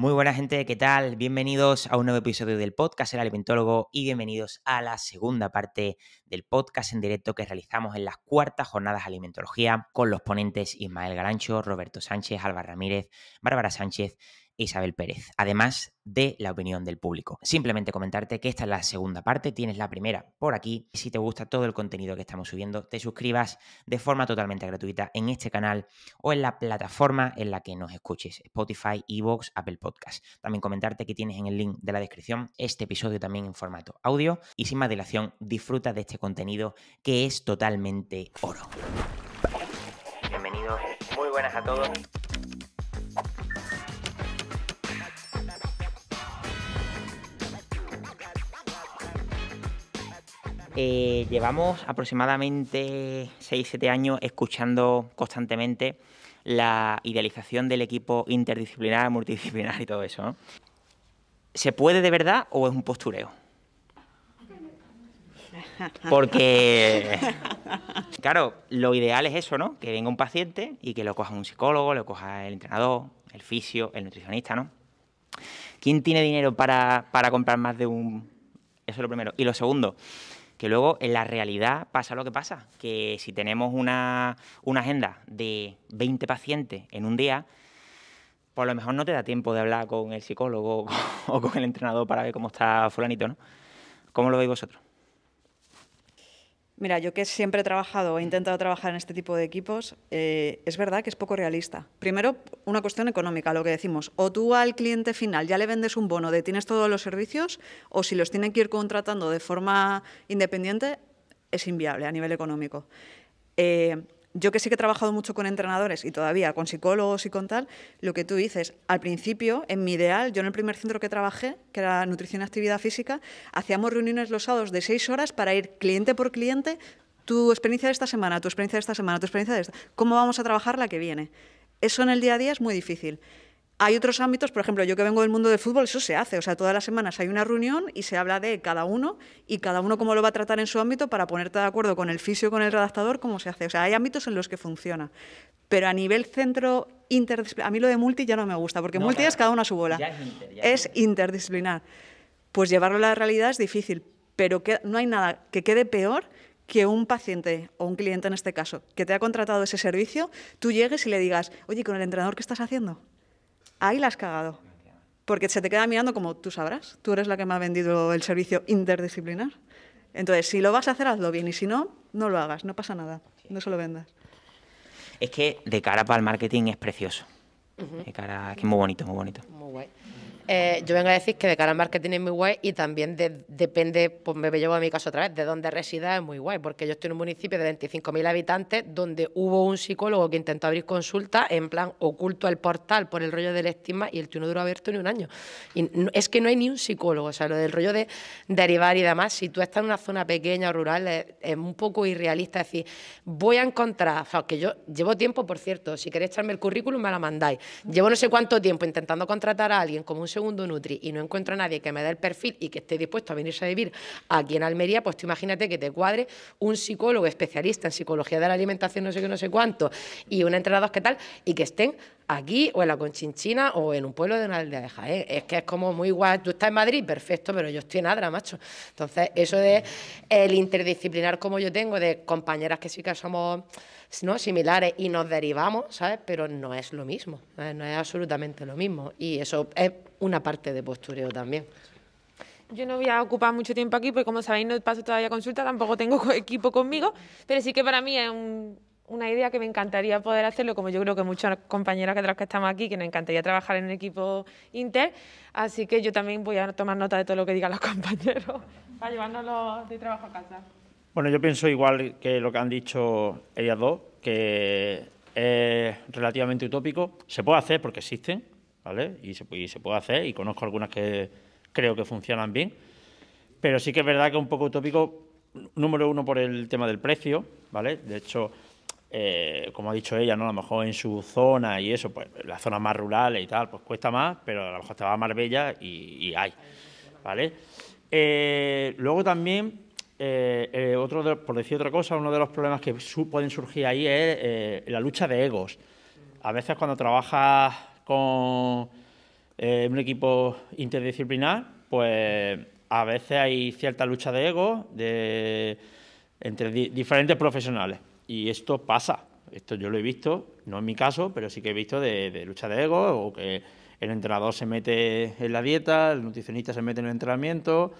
Muy buena gente, ¿qué tal? Bienvenidos a un nuevo episodio del podcast El Alimentólogo y bienvenidos a la segunda parte del podcast en directo que realizamos en las cuartas jornadas de alimentología con los ponentes Ismael Galancho, Roberto Sánchez, Álvaro Ramírez, Bárbara Sánchez Isabel Pérez, además de la opinión del público. Simplemente comentarte que esta es la segunda parte, tienes la primera por aquí. Si te gusta todo el contenido que estamos subiendo, te suscribas de forma totalmente gratuita en este canal o en la plataforma en la que nos escuches, Spotify, Evox, Apple Podcast. También comentarte que tienes en el link de la descripción este episodio también en formato audio y sin más dilación, disfruta de este contenido que es totalmente oro. Bienvenidos, muy buenas a todos. Eh, llevamos aproximadamente 6-7 años escuchando constantemente la idealización del equipo interdisciplinar, multidisciplinar y todo eso. ¿Se puede de verdad o es un postureo? Porque, claro, lo ideal es eso, ¿no? Que venga un paciente y que lo coja un psicólogo, lo coja el entrenador, el fisio, el nutricionista, ¿no? ¿Quién tiene dinero para, para comprar más de un...? Eso es lo primero. Y lo segundo, que luego en la realidad pasa lo que pasa, que si tenemos una, agenda de 20 pacientes en un día, por pues lo mejor no te da tiempo de hablar con el psicólogo o con el entrenador para ver cómo está fulanito, ¿no? ¿Cómo lo veis vosotros? Mira, yo que siempre he trabajado, he intentado trabajar en este tipo de equipos, eh, es verdad que es poco realista. Primero, una cuestión económica, lo que decimos, o tú al cliente final ya le vendes un bono de tienes todos los servicios, o si los tienen que ir contratando de forma independiente, es inviable a nivel económico. Eh, yo que sí que he trabajado mucho con entrenadores y todavía con psicólogos y con tal, lo que tú dices, al principio, en mi ideal, yo en el primer centro que trabajé, que era nutrición y actividad física, hacíamos reuniones los sábados de seis horas para ir cliente por cliente, tu experiencia de esta semana, tu experiencia de esta semana, tu experiencia de esta, cómo vamos a trabajar la que viene. Eso en el día a día es muy difícil. Hay otros ámbitos, por ejemplo, yo que vengo del mundo del fútbol, eso se hace, o sea, todas las semanas hay una reunión y se habla de cada uno y cada uno cómo lo va a tratar en su ámbito para ponerte de acuerdo con el fisio, con el redactador, cómo se hace. O sea, hay ámbitos en los que funciona. Pero a nivel centro interdisciplinar, a mí lo de multi ya no me gusta, porque multi es cada uno a su bola. es, interdisciplinar. Pues llevarlo a la realidad es difícil, pero no hay nada que quede peor que un paciente o un cliente en este caso que te ha contratado ese servicio, tú llegues y le digas, oye, con el entrenador, ¿qué estás haciendo? ahí la has cagado. Porque se te queda mirando como tú sabrás, tú eres la que me ha vendido el servicio interdisciplinar. Entonces, si lo vas a hacer, hazlo bien y si no, no lo hagas, no pasa nada, no se lo vendas. Es que de cara para el marketing es precioso. De cara, es es muy bonito, muy bonito. Muy guay. Eh, yo vengo a decir que de cara al marketing es muy guay y también depende, pues me llevo a mi caso otra vez, de dónde resida es muy guay, porque yo estoy en un municipio de 25.000 habitantes donde hubo un psicólogo que intentó abrir consulta en plan oculto el portal por el rollo del estigma y el tío no duró abierto ni un año. Y es que no hay ni un psicólogo, o sea, lo del rollo de derivar y demás, si tú estás en una zona pequeña o rural eh, es, un poco irrealista decir, voy a encontrar, o sea, que yo llevo tiempo, por cierto, si queréis echarme el currículum me la mandáis, llevo no sé cuánto tiempo intentando contratar a alguien como un segundo Nutri y no encuentro a nadie que me dé el perfil y que esté dispuesto a venirse a vivir aquí en Almería, pues tú imagínate que te cuadre un psicólogo especialista en psicología de la alimentación, no sé qué, no sé cuánto, y una entrenador qué tal, y que estén aquí o en la Conchinchina o en un pueblo de una aldea de Jaén. Es que es como muy guay, tú estás en Madrid, perfecto, pero yo estoy en Adra, macho. Entonces, eso de el interdisciplinar como yo tengo, de compañeras que sí que somos ¿no? similares y nos derivamos, ¿sabes? Pero no es lo mismo, no es absolutamente lo mismo. Y eso es una parte de postureo también. Yo no voy a ocupar mucho tiempo aquí porque, como sabéis, no paso todavía consulta, tampoco tengo equipo conmigo, pero sí que para mí es un una idea que me encantaría poder hacerlo, como yo creo que muchas compañeras que, que estamos aquí, que nos encantaría trabajar en el equipo Inter, así que yo también voy a tomar nota de todo lo que digan los compañeros para llevárnoslo de trabajo a casa. Bueno, yo pienso igual que lo que han dicho ellas dos, que es relativamente utópico. Se puede hacer porque existen, ¿vale? Y se, puede hacer, y conozco algunas que creo que funcionan bien, pero sí que es verdad que es un poco utópico, número uno por el tema del precio, ¿vale? De hecho eh, como ha dicho ella, ¿no? A lo mejor en su zona y eso, pues las zonas más rurales y tal, pues cuesta más, pero a lo mejor estaba más bella Marbella y, hay, ¿vale? Eh, luego también, eh, otro por decir otra cosa, uno de los problemas que pueden surgir ahí es la lucha de egos. A veces cuando trabajas con un equipo interdisciplinar, pues a veces hay cierta lucha de egos entre diferentes profesionales y esto pasa. Esto yo lo he visto, no en mi caso, pero sí que he visto de, lucha de ego o que el entrenador se mete en la dieta, el nutricionista se mete en el entrenamiento,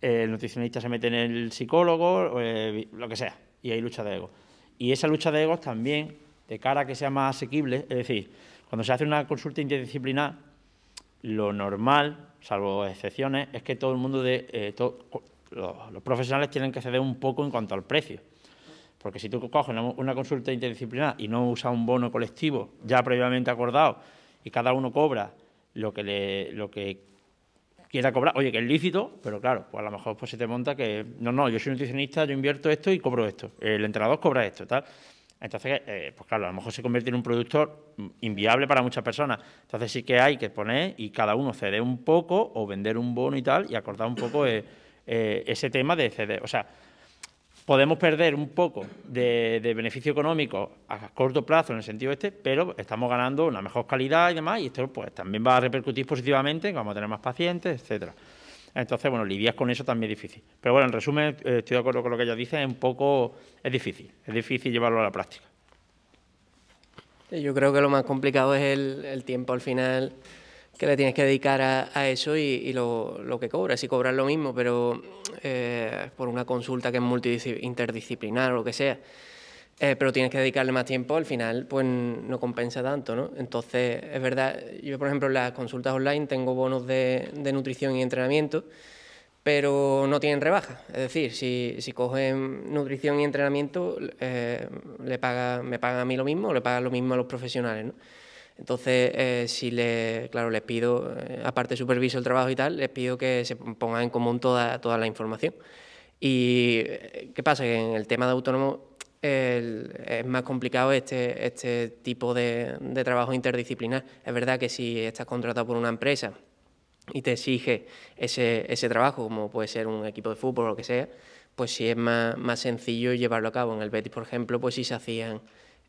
el nutricionista se mete en el psicólogo, eh, lo que sea, y hay lucha de ego. Y esa lucha de egos también, de cara a que sea más asequible, es decir, cuando se hace una consulta interdisciplinar, lo normal, salvo excepciones, es que todo el mundo, de, eh, los profesionales tienen que ceder un poco en cuanto al precio. Porque si tú coges una consulta interdisciplinar y no usas un bono colectivo ya previamente acordado y cada uno cobra lo que, lo que quiera cobrar, oye, que es lícito, pero claro, pues a lo mejor pues se te monta que, no, no, yo soy nutricionista, yo invierto esto y cobro esto, el entrenador cobra esto, tal. Entonces, eh, pues claro, a lo mejor se convierte en un productor inviable para muchas personas. Entonces sí que hay que poner y cada uno cede un poco o vender un bono y tal y acordar un poco eh, eh, ese tema de ceder. O sea, podemos perder un poco de, beneficio económico a corto plazo en el sentido este, pero estamos ganando una mejor calidad y demás, y esto pues también va a repercutir positivamente, vamos a tener más pacientes, etcétera. Entonces, bueno, lidiar con eso también es difícil. Pero bueno, en resumen, eh, estoy de acuerdo con lo que ella dice, es un poco, es difícil, es difícil llevarlo a la práctica. Yo creo que lo más complicado es el tiempo al final que le tienes que dedicar a, eso y, lo, que cobra si cobras lo mismo, pero eh, por una consulta que es multidisciplinar o lo que sea. Eh, pero tienes que dedicarle más tiempo, al final pues no compensa tanto, ¿no? Entonces, es verdad, yo por ejemplo en las consultas online tengo bonos de, nutrición y entrenamiento, pero no tienen rebaja. Es decir, si, cogen nutrición y entrenamiento, eh, le paga, me pagan a mí lo mismo o le pagan lo mismo a los profesionales, ¿no? Entonces, eh, si le, claro, les pido, eh, aparte aparte superviso el trabajo y tal, les pido que se pongan en común toda, toda la información. ¿Y eh, qué pasa? Que en el tema de autónomo es más complicado este, este tipo de, trabajo interdisciplinar. Es verdad que si estás contratado por una empresa y te exige ese, ese trabajo, como puede ser un equipo de fútbol o lo que sea, pues sí es más, más sencillo llevarlo a cabo. En el Betis, por ejemplo, pues sí se hacían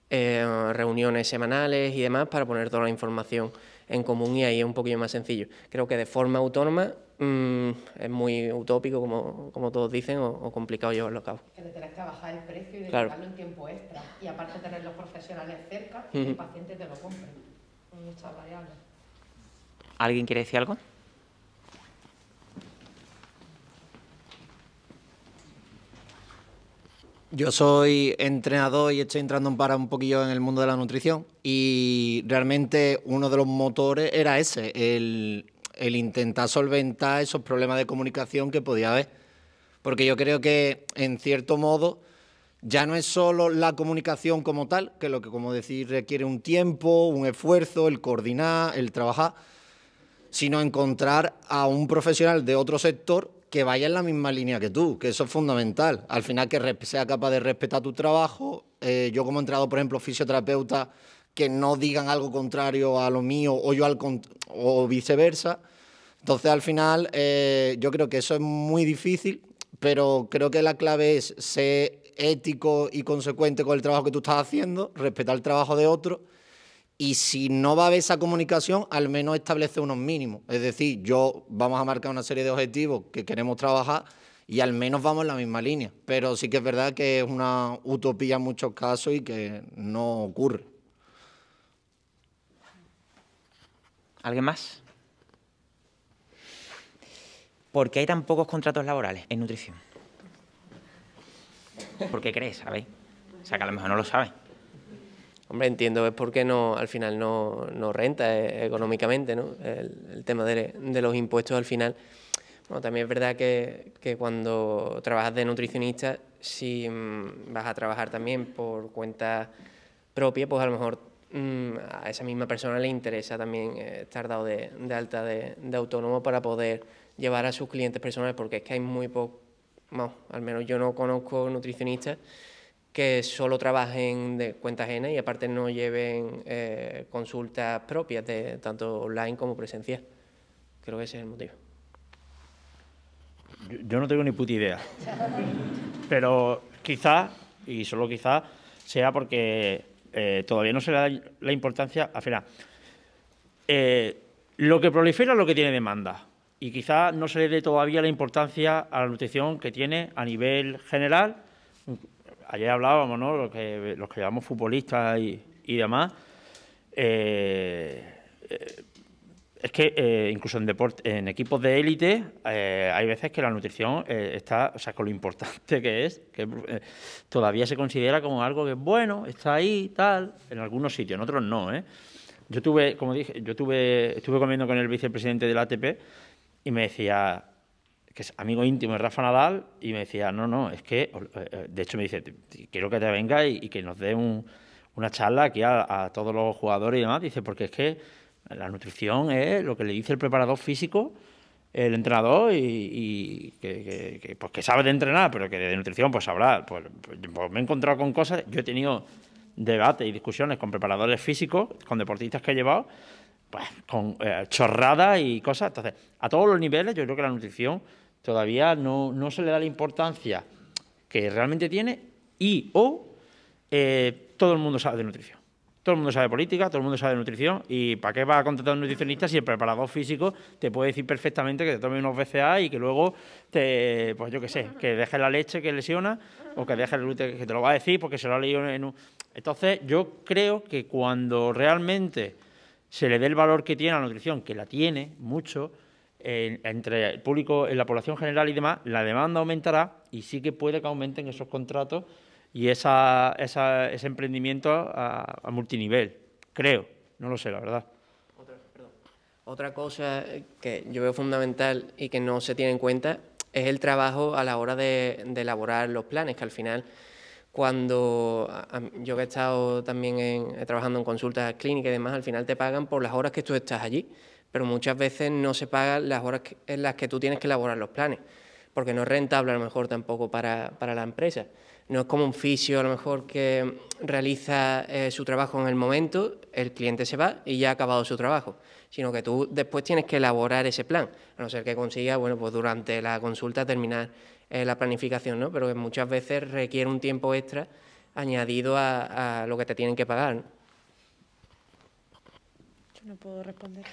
eh, reuniones semanales y demás para poner toda la información en común y ahí es un poquillo más sencillo. Creo que de forma autónoma mmm, es muy utópico, como, como todos dicen, o, complicado llevarlo a cabo. Que te tenés que bajar el precio y dedicarle claro. un tiempo extra. Y aparte tener los profesionales cerca que el paciente te lo compre. Muchas variables. ¿Alguien quiere decir algo? Yo soy entrenador y estoy entrando para un poquillo en el mundo de la nutrición y realmente uno de los motores era ese, el, intentar solventar esos problemas de comunicación que podía haber. Porque yo creo que en cierto modo ya no es solo la comunicación como tal, que lo que como decir requiere un tiempo, un esfuerzo, el coordinar, el trabajar, sino encontrar a un profesional de otro sector que vaya en la misma línea que tú, que eso es fundamental. Al final que sea capaz de respetar tu trabajo. Eh, yo como entrado, por ejemplo, fisioterapeuta, que no digan algo contrario a lo mío o yo al o viceversa. Entonces al final eh, yo creo que eso es muy difícil, pero creo que la clave es ser ético y consecuente con el trabajo que tú estás haciendo, respetar el trabajo de otro y si no va a haber esa comunicación, al menos establece unos mínimos. Es decir, yo vamos a marcar una serie de objetivos que queremos trabajar y al menos vamos en la misma línea. Pero sí que es verdad que es una utopía en muchos casos y que no ocurre. ¿Alguien más? ¿Por qué hay tan pocos contratos laborales en nutrición? ¿Por qué crees? ¿Sabéis? O sea, que a lo mejor no lo sabes. Hombre, entiendo es porque no, al final no, no renta eh, económicamente, ¿no? El, tema de, los impuestos al final. Bueno, también es verdad que, que cuando trabajas de nutricionista, si mm, vas a trabajar también por cuenta propia, pues a lo mejor mm, a esa misma persona le interesa también eh, estar dado de, alta de, autónomo para poder llevar a sus clientes personales, porque es que hay muy poco, al menos yo no conozco nutricionistas que solo trabajen de cuenta ajena y aparte no lleven eh, consultas propias, de, tanto online como presencial. Creo que ese es el motivo. Yo, no tengo ni puta idea. Pero quizás, y solo quizás, sea porque eh, todavía no se le da la importancia. Al final, eh, lo que prolifera es lo que tiene demanda. Y quizás no se le dé todavía la importancia a la nutrición que tiene a nivel general ayer hablábamos, ¿no? Los que, los que futbolistas y, demás. Eh, eh, es que eh, incluso en deporte, en equipos de élite hay veces que la nutrición está, o sea, con lo importante que es, que todavía se considera como algo que es bueno, está ahí, tal, en algunos sitios, en otros no, ¿eh? Yo tuve, como dije, yo tuve, estuve comiendo con el vicepresidente del ATP y me decía, que es amigo íntimo de Rafa Nadal, y me decía, no, no, es que, de hecho me dice, quiero que te venga y, que nos dé una charla aquí a, todos los jugadores y demás, dice, porque es que la nutrición es lo que le dice el preparador físico, el entrenador, y, que, pues que sabe de entrenar, pero que de nutrición pues habrá... Pues, pues me he encontrado con cosas, yo he tenido debates y discusiones con preparadores físicos, con deportistas que he llevado, pues, con chorrada eh, chorradas y cosas. Entonces, a todos los niveles, yo creo que la nutrición todavía no, se le da la importancia que realmente tiene y o eh, todo el mundo sabe de nutrición. Todo el mundo sabe de política, todo el mundo sabe de nutrición y ¿para qué va a contratar a un nutricionista si el preparador físico te puede decir perfectamente que te tome unos BCA y que luego te, pues yo qué sé, que deje la leche que lesiona o que deje el gluten que te lo va a decir porque se lo ha leído en un... Entonces yo creo que cuando realmente se le dé el valor que tiene a la nutrición, que la tiene mucho, entre el público, en la población general y demás, la demanda aumentará y sí que puede que aumenten esos contratos y ese emprendimiento a, multinivel, creo, no lo sé, la verdad. Otra, cosa que yo veo fundamental y que no se tiene en cuenta es el trabajo a la hora de, elaborar los planes, que al final cuando yo he estado también trabajando en consultas clínicas y demás, al final te pagan por las horas que tú estás allí pero muchas veces no se pagan las horas en las que tú tienes que elaborar los planes, porque no es rentable a lo mejor tampoco para, la empresa. No es como un fisio a lo mejor que realiza eh, su trabajo en el momento, el cliente se va y ya ha acabado su trabajo, sino que tú después tienes que elaborar ese plan, a no ser que consiga, bueno, pues durante la consulta terminar eh, la planificación, ¿no? Pero que muchas veces requiere un tiempo extra añadido a, lo que te tienen que pagar. Yo no puedo responder.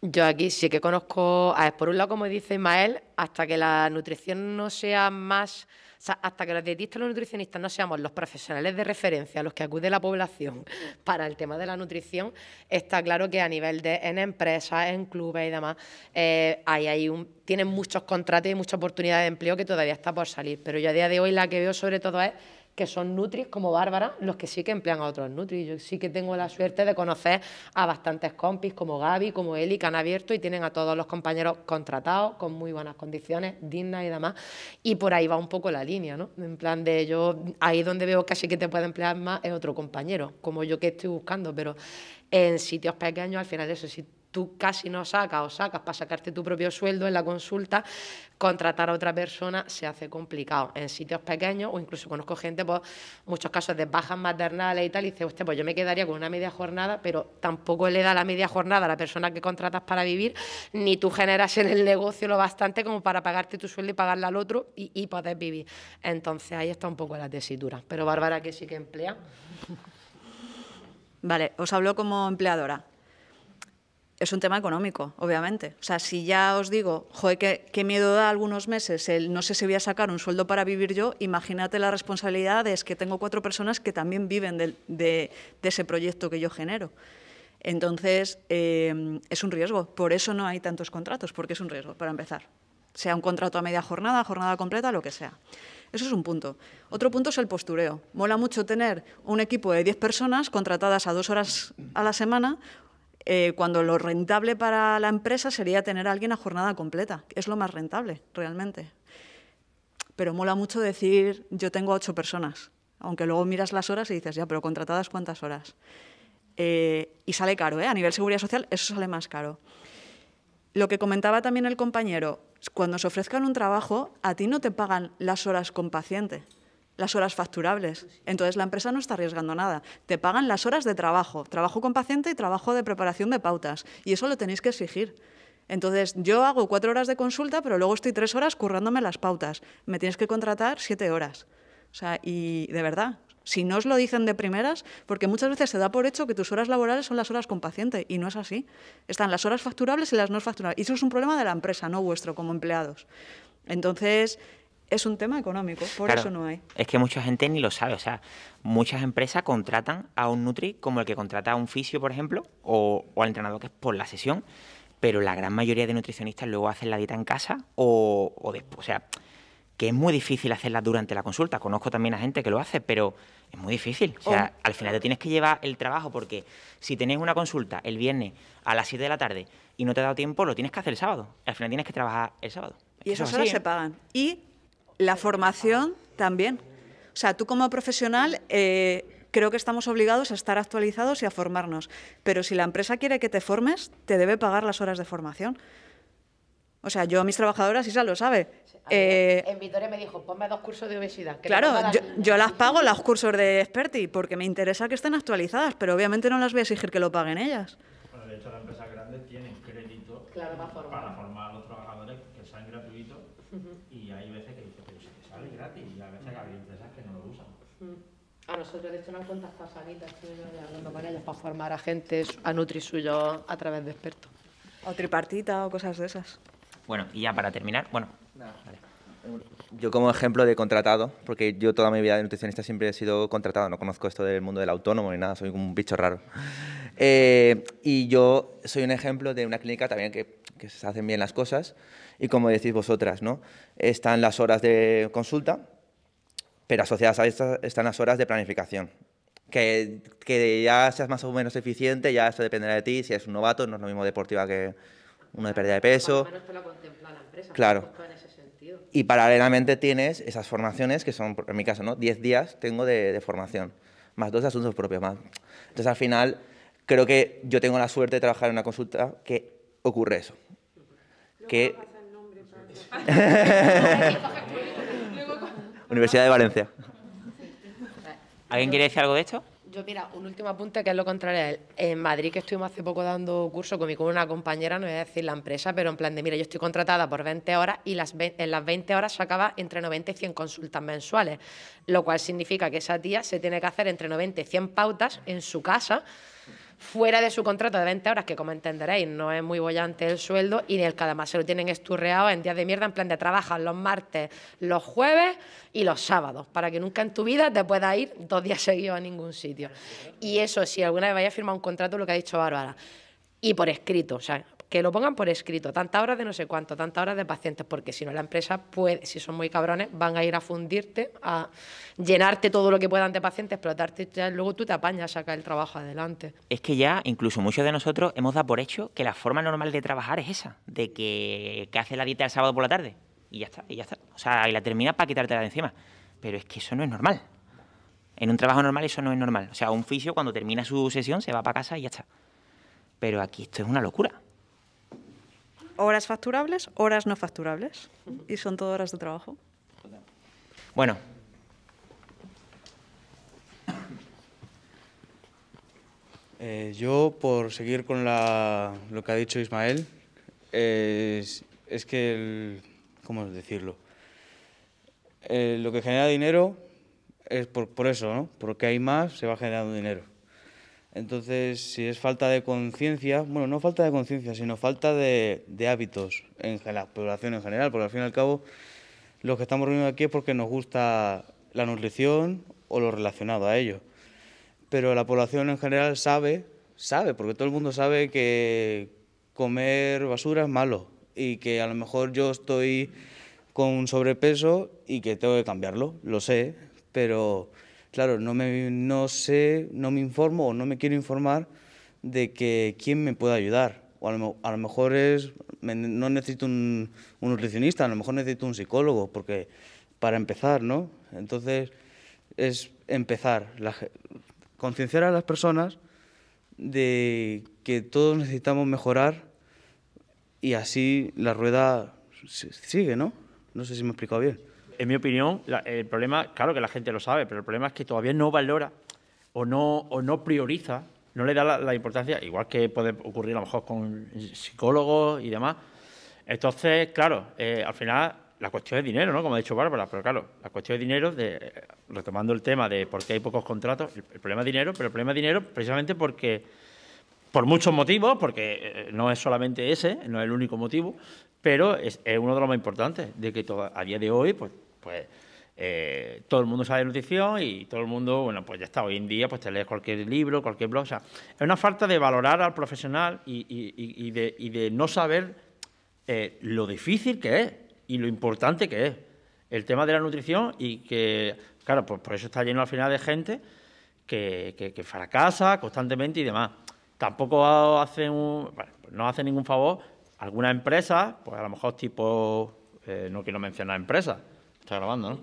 Yo aquí sí que conozco, a por un lado, como dice Ismael, hasta que la nutrición no sea más, o sea, hasta que los dietistas y los nutricionistas no seamos los profesionales de referencia, los que acude la población para el tema de la nutrición, está claro que a nivel de en empresas, en clubes y demás, hay, eh, hay un, tienen muchos contratos y muchas oportunidades de empleo que todavía está por salir. Pero yo a día de hoy la que veo sobre todo es que son nutris como Bárbara los que sí que emplean a otros nutris. Yo sí que tengo la suerte de conocer a bastantes compis como Gaby, como Eli, que han abierto y tienen a todos los compañeros contratados con muy buenas condiciones, dignas y demás. Y por ahí va un poco la línea, ¿no? En plan de yo, ahí donde veo que sí que te puede emplear más es otro compañero, como yo que estoy buscando, pero en sitios pequeños al final eso sí tú casi no sacas o sacas para sacarte tu propio sueldo en la consulta, contratar a otra persona se hace complicado. En sitios pequeños, o incluso conozco gente, pues muchos casos de bajas maternales y tal, y dice, usted, pues yo me quedaría con una media jornada, pero tampoco le da la media jornada a la persona que contratas para vivir, ni tú generas en el negocio lo bastante como para pagarte tu sueldo y pagarle al otro y, y poder vivir. Entonces ahí está un poco la tesitura. Pero Bárbara que sí que emplea. Vale, os hablo como empleadora es un tema económico, obviamente. O sea, si ya os digo, joder, qué, miedo da algunos meses el no sé si voy a sacar un sueldo para vivir yo, imagínate la responsabilidad es que tengo cuatro personas que también viven de, ese proyecto que yo genero. Entonces, eh, es un riesgo. Por eso no hay tantos contratos, porque es un riesgo, para empezar. Sea un contrato a media jornada, jornada completa, lo que sea. Eso es un punto. Otro punto es el postureo. Mola mucho tener un equipo de 10 personas contratadas a dos horas a la semana eh, cuando lo rentable para la empresa sería tener a alguien a jornada completa. Es lo más rentable, realmente. Pero mola mucho decir, yo tengo a ocho personas, aunque luego miras las horas y dices, ya, pero contratadas cuántas horas. Eh, y sale caro, ¿eh? a nivel seguridad social eso sale más caro. Lo que comentaba también el compañero, cuando se ofrezcan un trabajo, a ti no te pagan las horas con paciente, las horas facturables. Entonces la empresa no está arriesgando nada. Te pagan las horas de trabajo, trabajo con paciente y trabajo de preparación de pautas. Y eso lo tenéis que exigir. Entonces yo hago cuatro horas de consulta, pero luego estoy tres horas currándome las pautas. Me tienes que contratar siete horas. O sea, y de verdad, si no os lo dicen de primeras, porque muchas veces se da por hecho que tus horas laborales son las horas con paciente, y no es así. Están las horas facturables y las no facturables. Y eso es un problema de la empresa, no vuestro como empleados. Entonces, es un tema económico, por eso no hay. Es que mucha gente ni lo sabe, o sea, muchas empresas contratan a un Nutri como el que contrata a un fisio, por ejemplo, o, al entrenador que es por la sesión, pero la gran mayoría de nutricionistas luego hacen la dieta en casa o, después, o sea, que es muy difícil hacerla durante la consulta. Conozco también a gente que lo hace, pero es muy difícil. O sea, oh. al final te tienes que llevar el trabajo porque si tenés una consulta el viernes a las 7 de la tarde y no te ha dado tiempo, lo tienes que hacer el sábado. Al final tienes que trabajar el sábado. Y esas horas se ¿eh? pagan. Y la formación también. O sea, tú como profesional eh, creo que estamos obligados a estar actualizados y a formarnos. Pero si la empresa quiere que te formes, te debe pagar las horas de formación. O sea, yo a mis trabajadoras, ya lo sabe. Eh, en Vitoria me dijo, ponme dos cursos de obesidad. claro, yo, las pago los cursos de Experti porque me interesa que estén actualizadas, pero obviamente no las voy a exigir que lo paguen ellas. Bueno, de hecho, las empresas grandes tienen crédito claro, nosotros, de hecho, no han contactado Sanita, estoy hablando con ellos para formar a gente, a Nutri suyo a través de expertos. O tripartita o cosas de esas. Bueno, y ya para terminar, bueno. Yo como ejemplo de contratado, porque yo toda mi vida de nutricionista siempre he sido contratado, no conozco esto del mundo del autónomo ni nada, soy un bicho raro. Eh, y yo soy un ejemplo de una clínica también que, que se hacen bien las cosas y como decís vosotras, ¿no? Están las horas de consulta, pero asociadas a estas están las horas de planificación. Que, que, ya seas más o menos eficiente, ya eso dependerá de ti, si eres un novato, no es lo mismo deportiva que uno de pérdida de peso. claro. Y paralelamente tienes esas formaciones, que son, en mi caso, ¿no? 10 días tengo de, formación, más dos asuntos propios más. Entonces, al final, creo que yo tengo la suerte de trabajar en una consulta que ocurre eso. ¿Qué el nombre? Universidad de Valencia. ¿Alguien quiere decir algo de esto? Yo, mira, un último apunte que es lo contrario En Madrid, que estuvimos hace poco dando curso con, con una compañera, no voy a decir la empresa, pero en plan de, mira, yo estoy contratada por 20 horas y las en las 20 horas se acaba entre 90 y 100 consultas mensuales, lo cual significa que esa tía se tiene que hacer entre 90 y 100 pautas en su casa fuera de su contrato de 20 horas, que como entenderéis no es muy bollante el sueldo, y ni el que además se lo tienen esturreado en días de mierda, en plan de trabajar los martes, los jueves y los sábados, para que nunca en tu vida te puedas ir dos días seguidos a ningún sitio. Y eso, si alguna vez vayas a firmar un contrato, lo que ha dicho Bárbara, y por escrito, o que lo pongan por escrito, tantas horas de no sé cuánto, tantas horas de pacientes, porque si no la empresa puede, si son muy cabrones, van a ir a fundirte, a llenarte todo lo que puedan de pacientes, explotarte, luego tú te apañas a sacar el trabajo adelante. Es que ya, incluso muchos de nosotros hemos dado por hecho que la forma normal de trabajar es esa, de que, haces la dieta el sábado por la tarde y ya está, y ya está. O sea, y la terminas para quitártela de encima. Pero es que eso no es normal. En un trabajo normal eso no es normal. O sea, un fisio cuando termina su sesión se va para casa y ya está. Pero aquí esto es una locura horas facturables, horas no facturables. Y son todas horas de trabajo. Bueno. Eh, yo, por seguir con lo que ha dicho Ismael, es, que, el, ¿cómo decirlo? Eh, lo que genera dinero es por, por eso, ¿no? Porque hay más, se va generando dinero. Entonces, si es falta de conciencia, bueno, no falta de conciencia, sino falta de, hábitos en la población en general, porque al fin y al cabo, los que estamos reunidos aquí es porque nos gusta la nutrición o lo relacionado a ello. Pero la población en general sabe, sabe, porque todo el mundo sabe que comer basura es malo y que a lo mejor yo estoy con un sobrepeso y que tengo que cambiarlo, lo sé, pero claro, no, me, no sé, no me informo o no me quiero informar de que quién me puede ayudar. O a lo, mejor es, no necesito un, nutricionista, a lo mejor necesito un psicólogo, porque para empezar, ¿no? Entonces es empezar, concienciar a las personas de que todos necesitamos mejorar y así la rueda sigue, ¿no? No sé si me he explicado bien en mi opinión, el problema, claro que la gente lo sabe, pero el problema es que todavía no valora o no, no prioriza, no le da la, importancia, igual que puede ocurrir a lo mejor con psicólogos y demás. Entonces, claro, eh, al final la cuestión es dinero, ¿no? Como ha dicho Bárbara, pero claro, la cuestión es dinero, retomando el tema de por qué hay pocos contratos, el, problema es dinero, pero el problema es dinero precisamente porque, por muchos motivos, porque eh, no es solamente ese, no es el único motivo, pero es, uno de los más importantes, de que a día de hoy, pues pues, eh, todo el mundo sabe nutrición y todo el mundo, bueno, pues ya está, hoy en día pues te lees cualquier libro, cualquier blog, o sea, es una falta de valorar al profesional y, de, no saber eh, lo difícil que es y lo importante que es el tema de la nutrición y que, claro, pues por eso está lleno al final de gente que, fracasa constantemente y demás. Tampoco hace, un, pues no hace ningún favor algunas empresas, pues a lo mejor tipo, eh, no quiero mencionar empresas, Está grabando, ¿no?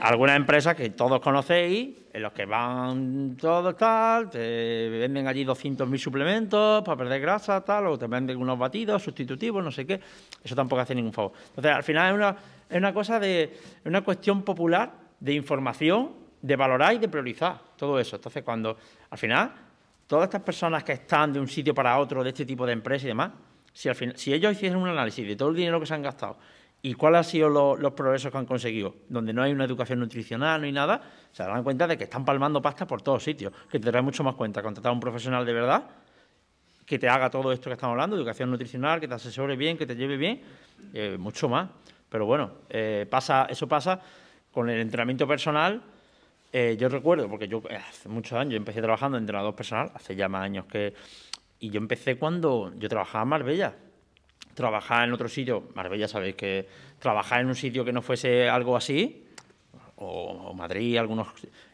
Algunas empresas que todos conocéis, en los que van todo tal, te venden allí 200.000 suplementos para perder grasa, tal, o te venden unos batidos sustitutivos, no sé qué. Eso tampoco hace ningún favor. Entonces, al final es una, es una cosa de. una cuestión popular de información, de valorar y de priorizar todo eso. Entonces, cuando. Al final, todas estas personas que están de un sitio para otro, de este tipo de empresa y demás, si, al final, si ellos hiciesen un análisis de todo el dinero que se han gastado ¿Y cuáles han sido los, progresos que han conseguido? Donde no hay una educación nutricional, no nada, se darán cuenta de que están palmando pasta por todos sitios, que te trae mucho más cuenta contratar a un profesional de verdad que te haga todo esto que estamos hablando, educación nutricional, que te asesore bien, que te lleve bien, eh, mucho más. Pero bueno, eh, pasa, eso pasa con el entrenamiento personal. Eh, yo recuerdo, porque yo hace muchos años empecé trabajando en entrenador personal, hace ya más años que... Y yo empecé cuando yo trabajaba en Marbella, trabajar en otro sitio, Marbella sabéis que trabajar en un sitio que no fuese algo así, o, Madrid, algunos,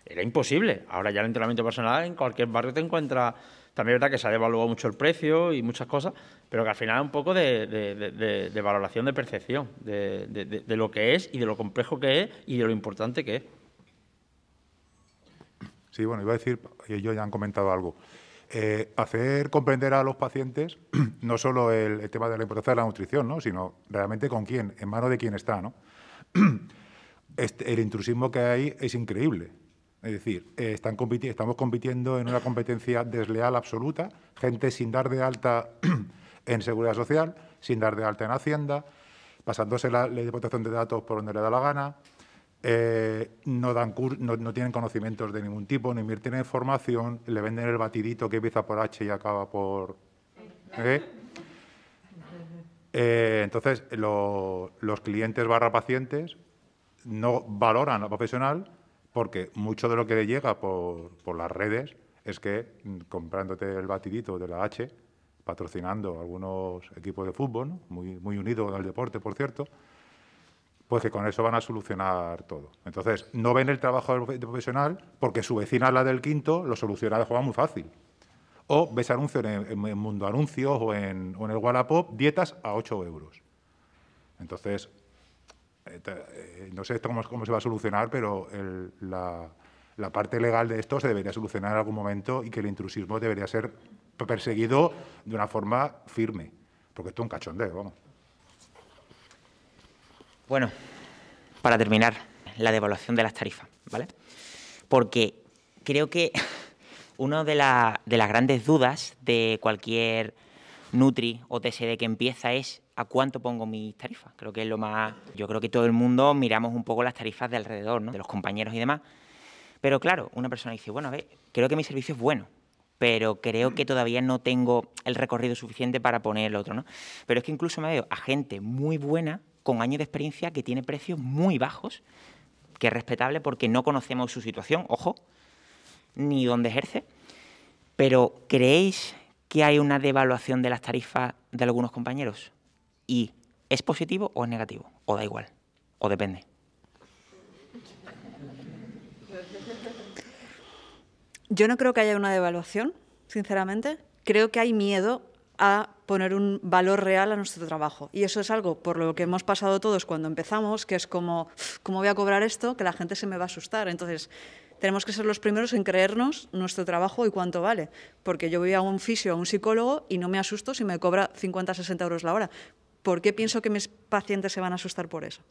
era imposible. Ahora ya el entrenamiento personal en cualquier barrio te encuentra… también es verdad que se ha devaluado mucho el precio y muchas cosas, pero que al final es un poco de, de valoración, de percepción, de, lo que es y de lo complejo que es y de lo importante que es. Sí, bueno, iba a decir, ellos ya han comentado algo. Eh, hacer comprender a los pacientes no solo el, tema de la importancia de la nutrición, sino realmente con quién, en mano de quién está. Este, el intrusismo que hay es increíble. Es decir, eh, estamos compitiendo en una competencia desleal absoluta, gente sin dar de alta en seguridad social, sin dar de alta en Hacienda, pasándose la ley de protección de datos por donde le da la gana, eh, no, dan no, tienen conocimientos de ningún tipo, ni invierten en formación, le venden el batidito que empieza por H y acaba por... ¿eh? Eh, entonces, los clientes barra pacientes no valoran al profesional porque mucho de lo que le llega por, las redes es que mm, comprándote el batidito de la H, patrocinando algunos equipos de fútbol, muy, muy unidos al deporte, por cierto, pues que con eso van a solucionar todo. Entonces, no ven el trabajo profesional porque su vecina, la del quinto, lo soluciona de forma muy fácil. O ves anuncios en, Mundo Anuncios o en, el Wallapop, dietas a 8 euros. Entonces, eh, eh, no sé cómo, se va a solucionar, pero la, la, parte legal de esto se debería solucionar en algún momento y que el intrusismo debería ser perseguido de una forma firme, porque esto es un cachondeo, vamos. Bueno, para terminar, la devaluación de las tarifas, ¿vale? Porque creo que una de, las grandes dudas de cualquier Nutri o TSD que empieza es a cuánto pongo mis tarifas. Creo que es lo más. Yo creo que todo el mundo miramos un poco las tarifas de alrededor, ¿no? De los compañeros y demás. Pero claro, una persona dice, bueno, a ver, creo que mi servicio es bueno, pero creo que todavía no tengo el recorrido suficiente para poner el otro, ¿no? Pero es que incluso me veo a gente muy buena con años de experiencia que tiene precios muy bajos, que es respetable porque no conocemos su situación, ojo, ni dónde ejerce. Pero ¿creéis que hay una devaluación de las tarifas de algunos compañeros? ¿Y es positivo o es negativo? ¿O da igual? ¿O depende? Yo no creo que haya una devaluación, sinceramente. Creo que hay miedo a poner un valor real a nuestro trabajo. Y eso es algo por lo que hemos pasado todos cuando empezamos, que es como, ¿cómo voy a cobrar esto? Que la gente se me va a asustar. Entonces, tenemos que ser los primeros en creernos nuestro trabajo y cuánto vale. Porque yo voy a un fisio, a un psicólogo, y no me asusto si me cobra 50, 60 euros la hora, ¿Por qué pienso que mis pacientes se van a asustar por eso?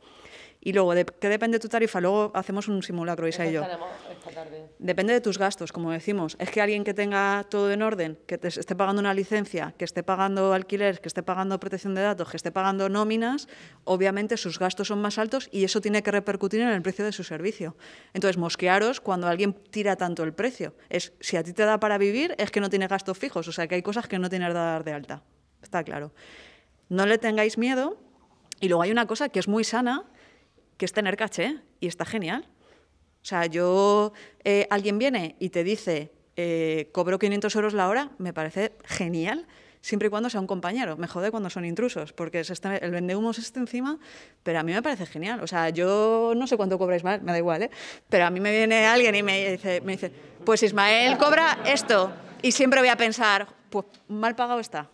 Y luego, de, ¿qué depende de tu tarifa? Luego hacemos un simulacro, Isa y yo. Depende de tus gastos, como decimos. Es que alguien que tenga todo en orden, que te esté pagando una licencia, que esté pagando alquiler, que esté pagando protección de datos, que esté pagando nóminas, obviamente sus gastos son más altos y eso tiene que repercutir en el precio de su servicio. Entonces, mosquearos cuando alguien tira tanto el precio. Es, si a ti te da para vivir, es que no tiene gastos fijos, o sea que hay cosas que no tienes que dar de alta. Está claro. No le tengáis miedo. Y luego hay una cosa que es muy sana, que es tener caché, y está genial. O sea, yo, eh, alguien viene y te dice, eh, cobro 500 euros la hora, me parece genial, siempre y cuando sea un compañero. Me jode cuando son intrusos, porque es este, el se está encima, pero a mí me parece genial. O sea, yo no sé cuánto cobráis mal, me da igual, ¿eh? pero a mí me viene alguien y me dice, me dice, pues Ismael cobra esto, y siempre voy a pensar, pues mal pagado está,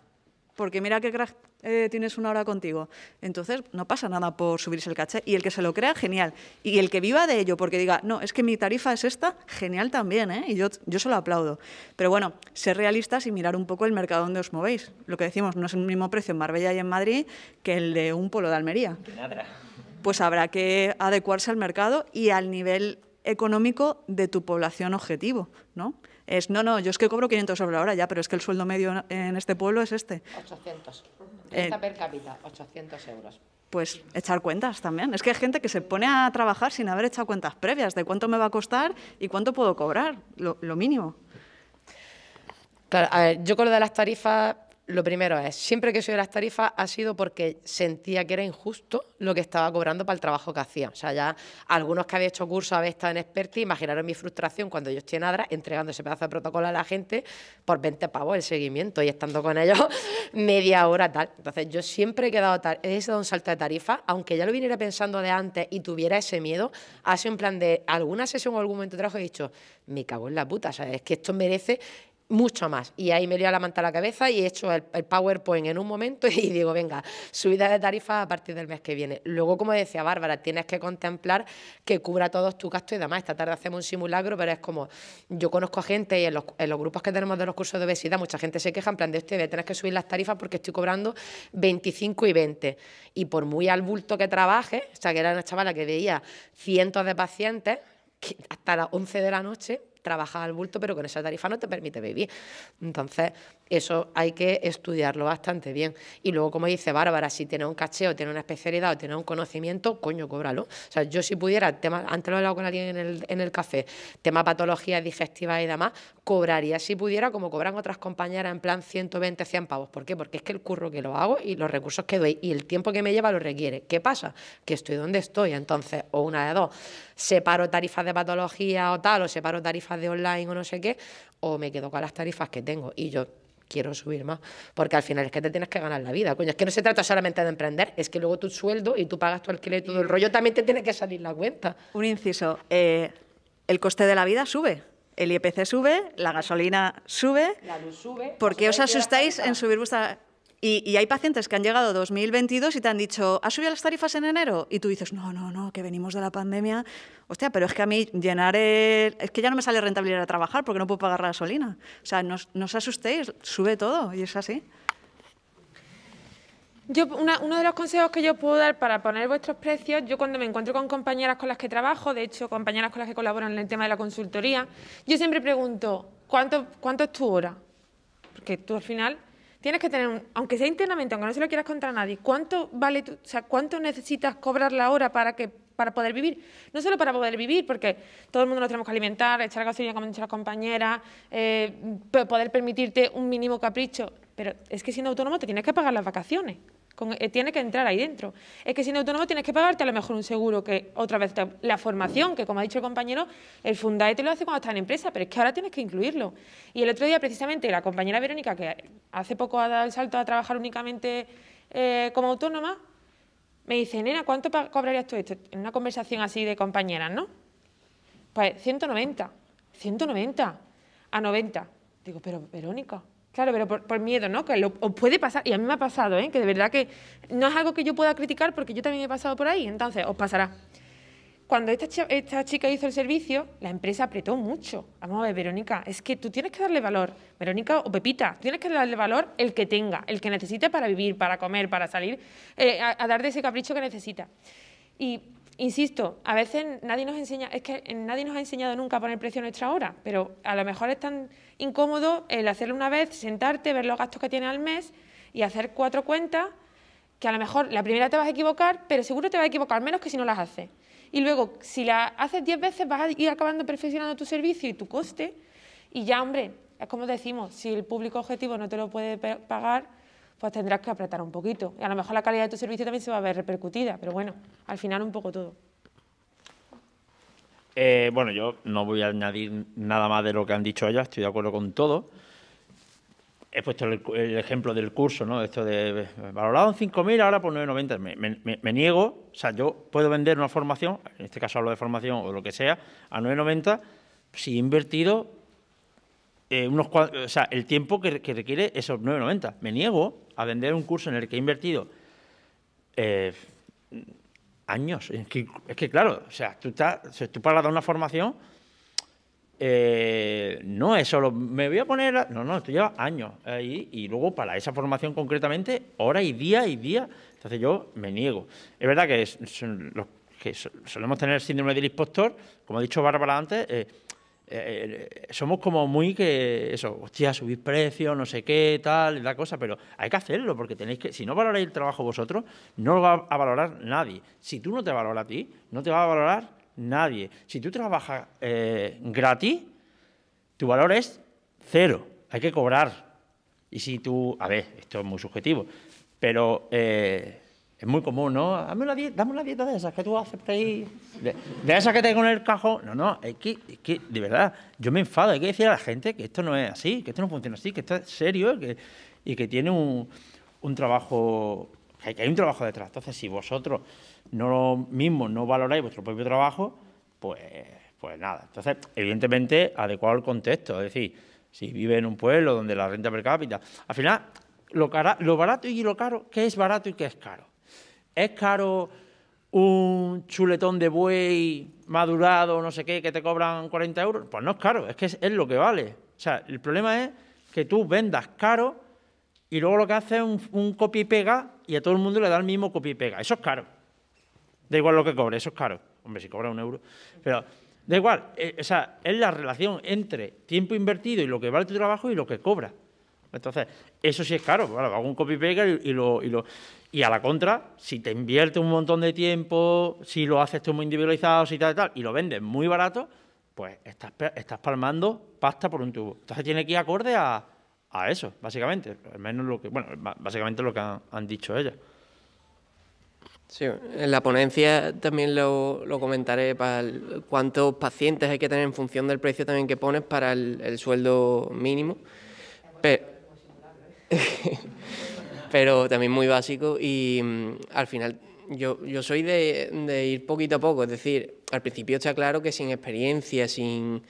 porque mira qué crack eh, tienes una hora contigo. Entonces, no pasa nada por subirse el caché. Y el que se lo crea, genial. Y el que viva de ello, porque diga, no, es que mi tarifa es esta, genial también, ¿eh? Y yo, yo se lo aplaudo. Pero bueno, ser realistas y mirar un poco el mercado donde os movéis. Lo que decimos, no es el mismo precio en Marbella y en Madrid que el de un pueblo de Almería. Pues habrá que adecuarse al mercado y al nivel económico de tu población objetivo, ¿no? Es, no, no, yo es que cobro 500 euros la hora ya, pero es que el sueldo medio en este pueblo es este. 800. Eh, esta per cápita, 800 euros. Pues echar cuentas también. Es que hay gente que se pone a trabajar sin haber echado cuentas previas de cuánto me va a costar y cuánto puedo cobrar, lo, lo mínimo. Claro, a ver, yo con lo de las tarifas lo primero es, siempre que soy de las tarifas ha sido porque sentía que era injusto lo que estaba cobrando para el trabajo que hacía. O sea, ya algunos que habían hecho curso, habían estado en Experti, imaginaron mi frustración cuando yo estoy en Adra entregando ese pedazo de protocolo a la gente por 20 pavos el seguimiento y estando con ellos media hora tal. Entonces, yo siempre he quedado he dado un salto de tarifa, aunque ya lo viniera pensando de antes y tuviera ese miedo, hace un plan de alguna sesión o algún momento de trabajo he dicho, me cago en la puta, o sea, es que esto merece mucho más. Y ahí me dio la manta a la cabeza y he hecho el, PowerPoint en un momento y digo, venga, subida de tarifas a partir del mes que viene. Luego, como decía Bárbara, tienes que contemplar que cubra todos tus gastos y demás. Esta tarde hacemos un simulacro, pero es como, yo conozco a gente y en los, grupos que tenemos de los cursos de obesidad, mucha gente se queja en plan de usted, tienes que subir las tarifas porque estoy cobrando 25 y 20. Y por muy al bulto que trabaje, o sea, que era una chavala que veía cientos de pacientes, hasta las 11 de la noche, trabajas al bulto, pero con esa tarifa no te permite vivir. Entonces, eso hay que estudiarlo bastante bien. Y luego, como dice Bárbara, si tiene un cacheo, tiene una especialidad o tiene un conocimiento, coño, cóbralo. O sea, yo si pudiera, tema, antes lo he hablado con alguien en el, café, tema patologías digestivas y demás, cobraría si pudiera, como cobran otras compañeras, en plan 120, 100 pavos. ¿Por qué? Porque es que el curro que lo hago y los recursos que doy y el tiempo que me lleva lo requiere. ¿Qué pasa? Que estoy donde estoy. Entonces, o una de dos, separo tarifas de patología o tal, o separo tarifas de online o no sé qué, o me quedo con las tarifas que tengo. Y yo quiero subir más, porque al final es que te tienes que ganar la vida, coño, es que no se trata solamente de emprender, es que luego tu sueldo y tú pagas tu alquiler y todo el rollo, también te tiene que salir la cuenta. Un inciso, eh, el coste de la vida sube. El IPC sube, la gasolina sube. La luz sube. ¿Por qué os asustáis en subir vuestra y, hay pacientes que han llegado 2022 y te han dicho, ha subido las tarifas en enero? Y tú dices, no, no, no, que venimos de la pandemia. Hostia, pero es que a mí llenar Es que ya no me sale rentable a trabajar porque no puedo pagar la gasolina. O sea, no, os asustéis, sube todo y es así. Yo, uno de los consejos que yo puedo dar para poner vuestros precios, yo cuando me encuentro con compañeras con las que trabajo, de hecho, compañeras con las que colaboran en el tema de la consultoría, yo siempre pregunto, ¿cuánto, cuánto es tu hora? Porque tú al final tienes que tener, aunque sea internamente, aunque no se lo quieras contar a nadie, ¿cuánto vale o sea, cuánto necesitas cobrar la hora para que para poder vivir? No solo para poder vivir, porque todo el mundo nos tenemos que alimentar, echar gasolina como han dicho las compañeras, eh, poder permitirte un mínimo capricho, pero es que siendo autónomo te tienes que pagar las vacaciones. Eh, tiene que entrar ahí dentro. Es que siendo autónomo tienes que pagarte a lo mejor un seguro que otra vez la formación, que como ha dicho el compañero, el Fundae te lo hace cuando estás en empresa, pero es que ahora tienes que incluirlo. Y el otro día precisamente la compañera Verónica, que hace poco ha dado el salto a trabajar únicamente eh, como autónoma, me dice, nena, ¿cuánto cobrarías tú esto? En una conversación así de compañeras, ¿no? Pues 190, 190 a 90. Digo, pero Verónica, Claro, pero por, miedo, ¿no? Que lo, puede pasar, y a mí me ha pasado, ¿eh? que de verdad que no es algo que yo pueda criticar porque yo también he pasado por ahí, entonces os pasará. Cuando esta, chica hizo el servicio, la empresa apretó mucho. Vamos a ver, Verónica, es que tú tienes que darle valor, Verónica o Pepita, tienes que darle valor el que tenga, el que necesite para vivir, para comer, para salir, eh, a, a, darle ese capricho que necesita. Y Insisto, a veces nadie nos enseña, es que nadie nos ha enseñado nunca a poner precio a nuestra hora, pero a lo mejor es tan incómodo el hacerlo una vez, sentarte, ver los gastos que tiene al mes y hacer cuatro cuentas que a lo mejor la primera te vas a equivocar, pero seguro te vas a equivocar menos que si no las haces. Y luego, si las haces diez veces, vas a ir acabando perfeccionando tu servicio y tu coste. Y ya, hombre, es como decimos, si el público objetivo no te lo puede pagar, pues tendrás que apretar un poquito. Y a lo mejor la calidad de tu servicio también se va a ver repercutida, pero bueno, al final un poco todo. Eh, bueno, yo no voy a añadir nada más de lo que han dicho ellas, estoy de acuerdo con todo. He puesto el, ejemplo del curso, ¿no? Esto de valorado en 5.000, ahora por pues 9.90. Me, me, niego, o sea, yo puedo vender una formación, en este caso hablo de formación o lo que sea, a 9.90 si he invertido eh, unos o sea, el tiempo que, requiere esos 9,90. Me niego a vender un curso en el que he invertido eh, años. Es que, claro, o sea, tú, estás, tú para dar una formación, eh, no es solo me voy a poner. no, no, tú llevas años ahí y luego para esa formación concretamente, hora y día y día. Entonces yo me niego. Es verdad que, es los, que solemos tener el síndrome del impostor, como ha dicho Bárbara antes eh, eh, somos como muy que eso, hostia, subís precios, no sé qué, tal, la cosa, pero hay que hacerlo porque tenéis que, si no valoráis el trabajo vosotros, no lo va a valorar nadie. Si tú no te valoras a ti, no te va a valorar nadie. Si tú trabajas eh, gratis, tu valor es cero, hay que cobrar. Y si tú, a ver, esto es muy subjetivo, pero es muy común, ¿no? Dame una, dieta, de esas que tú aceptéis, De, esas que tengo en el cajón. No, no, es que, de verdad, yo me enfado. Hay que decir a la gente que esto no es así, que esto no funciona así, que esto es serio y que tiene un, trabajo, que hay un trabajo detrás. Entonces, si vosotros no mismos no valoráis vuestro propio trabajo, pues, pues nada. Entonces, evidentemente, adecuado al contexto. Es decir, si vive en un pueblo donde la renta per cápita. Al final, lo barato y lo caro, ¿qué es barato y qué es caro? ¿Es caro un chuletón de buey madurado, no sé qué, que te cobran 40 euros? Pues no es caro, es que es, lo que vale. O sea, el problema es que tú vendas caro y luego lo que haces es un, copy y pega y a todo el mundo le da el mismo copy y pega. Eso es caro. Da igual lo que cobre, eso es caro. Hombre, si cobra un euro. Pero da igual, eh, o sea, es la relación entre tiempo invertido y lo que vale tu trabajo y lo que cobra. Entonces, eso sí es caro. Bueno, hago un copy-paste y, lo, y, a la contra, si te inviertes un montón de tiempo, si lo haces tú muy individualizado, y tal, y tal, y lo vendes muy barato, pues estás, estás palmando pasta por un tubo. Entonces, tiene que ir acorde a, eso, básicamente. Al menos lo que, bueno, básicamente lo que han, dicho ellas. Sí, en la ponencia también lo, comentaré para cuántos pacientes hay que tener en función del precio también que pones para el, sueldo mínimo. Pero, pero también muy básico y mm, al final yo, yo soy de, ir poquito a poco, es decir, al principio está claro que sin experiencia, sin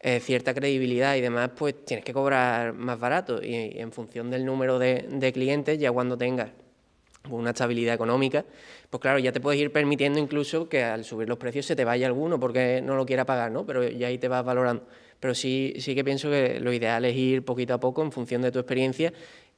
eh, cierta credibilidad y demás, pues tienes que cobrar más barato y, en función del número de, de clientes, ya cuando tengas una estabilidad económica, pues claro, ya te puedes ir permitiendo incluso que al subir los precios se te vaya alguno porque no lo quiera pagar, ¿no? Pero ya ahí te vas valorando. Pero sí, sí que pienso que lo ideal es ir poquito a poco en función de tu experiencia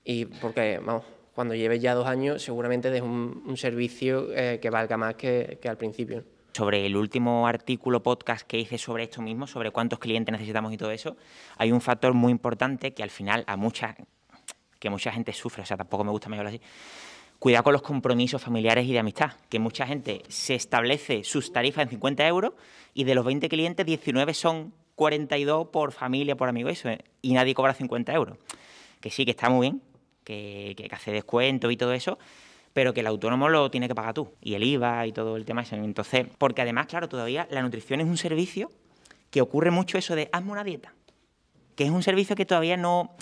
y porque, vamos, cuando lleves ya dos años, seguramente des un, servicio eh, que valga más que, al principio. Sobre el último artículo podcast que hice sobre esto mismo, sobre cuántos clientes necesitamos y todo eso, hay un factor muy importante que al final a mucha que mucha gente sufre, o sea, tampoco me gusta mejor así, cuidado con los compromisos familiares y de amistad, que mucha gente se establece sus tarifas en 50 euros y de los 20 clientes, 19 son 42 por familia, por amigo, eso, eh, y nadie cobra 50 euros. Que sí, que está muy bien, que, hace descuento y todo eso pero que el autónomo lo tiene que pagar tú, y el IVA y todo el tema ese. Entonces, porque además, claro, todavía la nutrición es un servicio que ocurre mucho eso de hazme una dieta, que es un servicio que todavía no,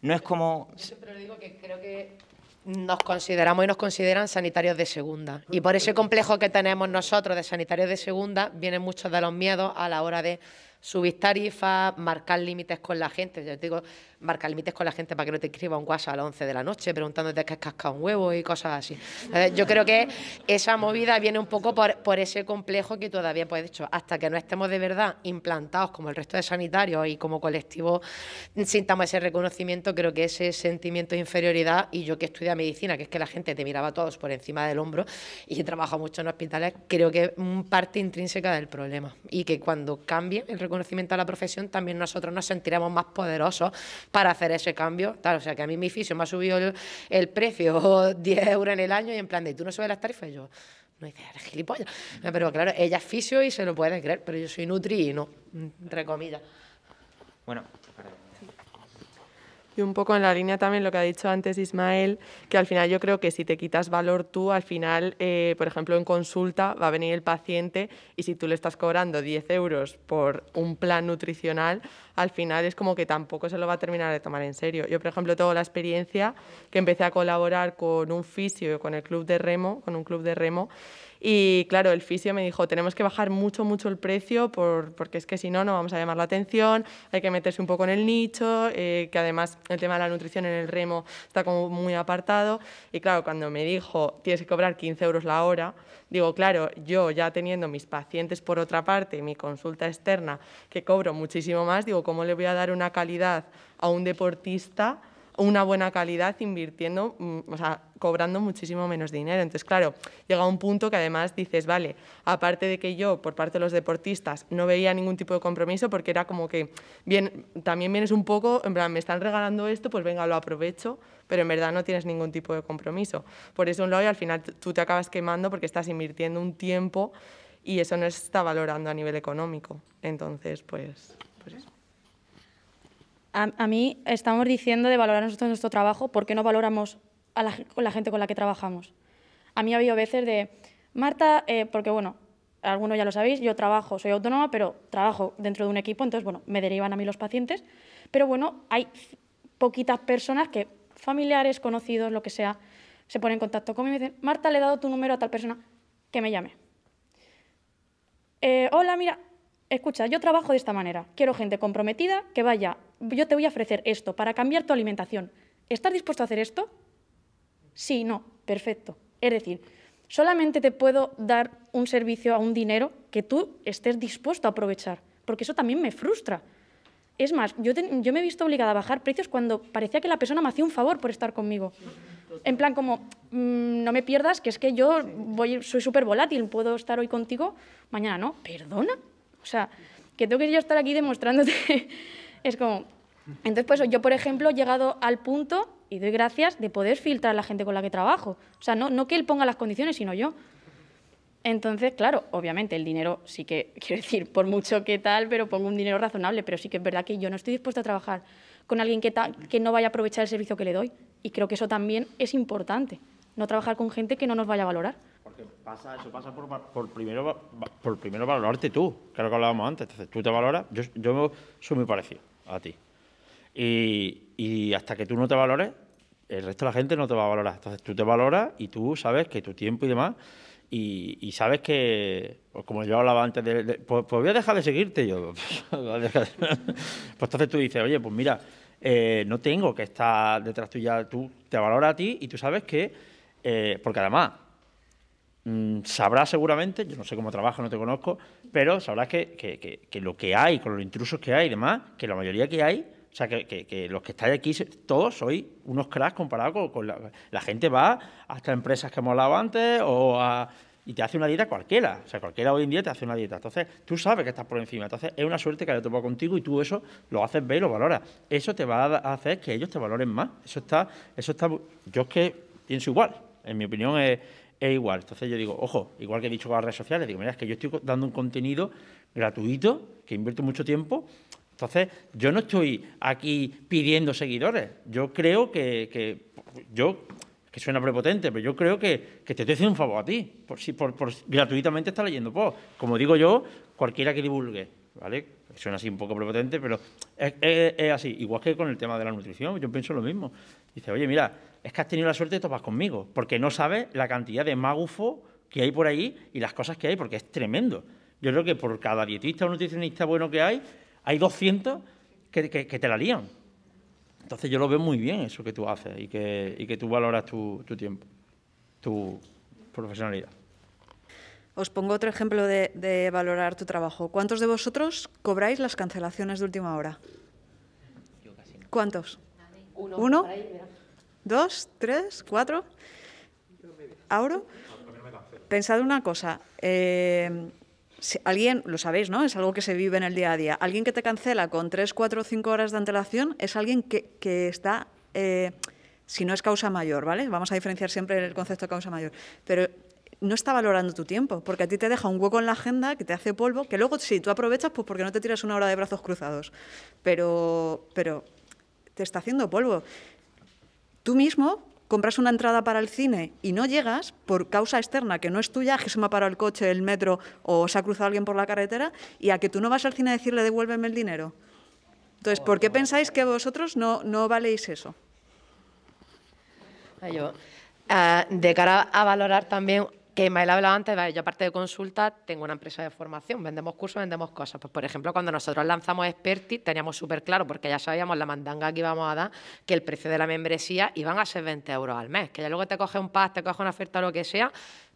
no es como... Yo siempre digo que creo que nos consideramos y nos consideran sanitarios de segunda. Y por ese complejo que tenemos nosotros de sanitarios de segunda, vienen muchos de los miedos a la hora de subir tarifas, marcar límites con la gente. Yo te digo, marcar límites con la gente para que no te escriba un WhatsApp a las 11 de la noche preguntándote qué has cascado un huevo y cosas así. yo creo que esa movida viene un poco por, ese complejo que todavía, pues de hecho, hasta que no estemos de verdad implantados como el resto de sanitarios y como colectivo, sintamos ese reconocimiento, creo que ese sentimiento de inferioridad, y yo que estudia medicina, que es que la gente te miraba a todos por encima del hombro y he trabajado mucho en hospitales, creo que es parte intrínseca del problema y que cuando cambie el conocimiento a la profesión, también nosotros nos sentiremos más poderosos para hacer ese cambio. Tal, o sea, que a mí mi fisio me ha subido el, precio 10 euros en el año y en plan de, ¿tú no subes las tarifas? Y yo, no dice, eres gilipollas. Ah, pero claro, ella es fisio y se lo puede creer, pero yo soy nutri y no, entre comillas. Bueno, un poco en la línea también lo que ha dicho antes Ismael, que al final yo creo que si te quitas valor tú, al final, eh, por ejemplo, en consulta va a venir el paciente y si tú le estás cobrando 10 euros por un plan nutricional, al final es como que tampoco se lo va a terminar de tomar en serio. Yo, por ejemplo, tengo la experiencia que empecé a colaborar con un fisio, con el club de remo, con un club de remo, y claro, el fisio me dijo, tenemos que bajar mucho, mucho el precio porque es que si no, no vamos a llamar la atención, hay que meterse un poco en el nicho, eh, que además el tema de la nutrición en el remo está como muy apartado. Y claro, cuando me dijo, tienes que cobrar 15 euros la hora, digo, claro, yo ya teniendo mis pacientes por otra parte, mi consulta externa, que cobro muchísimo más, digo, ¿cómo le voy a dar una calidad a un deportista? una buena calidad invirtiendo, mm, o sea, cobrando muchísimo menos dinero. Entonces, claro, llega un punto que además dices, vale, aparte de que yo, por parte de los deportistas, no veía ningún tipo de compromiso porque era como que, bien, también vienes un poco, en plan, me están regalando esto, pues venga, lo aprovecho, pero en verdad no tienes ningún tipo de compromiso. Por eso, un al final tú te acabas quemando porque estás invirtiendo un tiempo y eso no está valorando a nivel económico. Entonces, pues, pues eso a, mí estamos diciendo de valorar nosotros nuestro trabajo, porque no valoramos a la, gente con la que trabajamos? A mí ha habido veces de, Marta, eh, porque bueno, algunos ya lo sabéis, yo trabajo, soy autónoma, pero trabajo dentro de un equipo, entonces bueno, me derivan a mí los pacientes, pero bueno, hay poquitas personas que, familiares, conocidos, lo que sea, se ponen en contacto conmigo y me dicen, Marta, le he dado tu número a tal persona, que me llame. Eh, hola, mira, escucha, yo trabajo de esta manera, quiero gente comprometida que vaya yo te voy a ofrecer esto para cambiar tu alimentación. ¿Estás dispuesto a hacer esto? Sí, no, perfecto. Es decir, solamente te puedo dar un servicio a un dinero que tú estés dispuesto a aprovechar, porque eso también me frustra. Es más, yo, yo me he visto obligada a bajar precios cuando parecía que la persona me hacía un favor por estar conmigo. En plan como, mm, no me pierdas, que es que yo soy súper volátil, puedo estar hoy contigo, mañana no. ¿Perdona? O sea, que tengo que yo estar aquí demostrándote es como... Entonces, pues yo, por ejemplo, he llegado al punto, y doy gracias, de poder filtrar a la gente con la que trabajo. O sea, no, no que él ponga las condiciones, sino yo. Entonces, claro, obviamente el dinero sí que, quiero decir, por mucho que tal, pero pongo un dinero razonable, pero sí que es verdad que yo no estoy dispuesta a trabajar con alguien que, no vaya a aprovechar el servicio que le doy. Y creo que eso también es importante, no trabajar con gente que no nos vaya a valorar. Porque pasa, eso pasa por, primero, por primero valorarte tú, que lo que hablábamos antes. Entonces, tú te valoras, yo, yo soy muy parecido a ti. Y, hasta que tú no te valores, el resto de la gente no te va a valorar. Entonces tú te valoras y tú sabes que tu tiempo y demás, y, sabes que, pues como yo hablaba antes, de, pues, pues, voy a dejar de seguirte yo. pues entonces tú dices, oye, pues mira, eh, no tengo que estar detrás tuya, tú te valoras a ti y tú sabes que, eh, porque además Mm, sabrás seguramente, yo no sé cómo trabaja, no te conozco, pero sabrás que, lo que hay, con los intrusos que hay y demás, que la mayoría que hay, o sea, que, los que estáis aquí, todos sois unos cracks comparados con, la, gente va hasta empresas que hemos hablado antes o y te hace una dieta cualquiera, o sea, cualquiera hoy en día te hace una dieta, entonces tú sabes que estás por encima, entonces es una suerte que haya topado contigo y tú eso lo haces ver y lo valoras, eso te va a hacer que ellos te valoren más, eso está, eso está, yo es que pienso igual, en mi opinión es es igual. Entonces yo digo, ojo, igual que he dicho con las redes sociales, digo, mira, es que yo estoy dando un contenido gratuito, que invierto mucho tiempo. Entonces, yo no estoy aquí pidiendo seguidores. Yo creo que, yo, que suena prepotente, pero yo creo que, que te estoy haciendo un favor a ti, por si por, gratuitamente estás leyendo pues Como digo yo, cualquiera que divulgue, ¿vale? Suena así un poco prepotente, pero es así. Igual que con el tema de la nutrición, yo pienso lo mismo. Dice, oye, mira, es que has tenido la suerte de topar conmigo, porque no sabes la cantidad de magufo que hay por ahí y las cosas que hay, porque es tremendo. Yo creo que por cada dietista o nutricionista bueno que hay, hay 200 que, te la lían. Entonces yo lo veo muy bien eso que tú haces y que, tú valoras tu, tiempo, tu profesionalidad. Os pongo otro ejemplo de, valorar tu trabajo. ¿Cuántos de vosotros cobráis las cancelaciones de última hora? Yo casi ¿Cuántos? Uno. ¿Uno? dos, tres, cuatro. ¿Auro? Pensad una cosa. Eh, alguien, lo sabéis, ¿no? Es algo que se vive en el día a día. Alguien que te cancela con tres, cuatro, o cinco horas de antelación es alguien que, está... Eh, si no es causa mayor, ¿vale? Vamos a diferenciar siempre el concepto de causa mayor. Pero no está valorando tu tiempo, porque a ti te deja un hueco en la agenda que te hace polvo, que luego si tú aprovechas pues porque no te tiras una hora de brazos cruzados, pero, pero te está haciendo polvo. Tú mismo compras una entrada para el cine y no llegas por causa externa que no es tuya, que se me ha parado el coche, el metro o se ha cruzado alguien por la carretera y a que tú no vas al cine a decirle devuélveme el dinero. Entonces, ¿por qué pensáis que vosotros no, valéis eso? Ah, de cara a valorar también que Ismael hablaba antes, yo aparte de consulta tengo una empresa de formación, vendemos cursos, vendemos cosas. Pues por ejemplo, cuando nosotros lanzamos Experti teníamos súper claro, porque ya sabíamos la mandanga que íbamos a dar, que el precio de la membresía iban a ser 20 euros al mes, que ya luego te coge un pas te coge una oferta o lo que sea,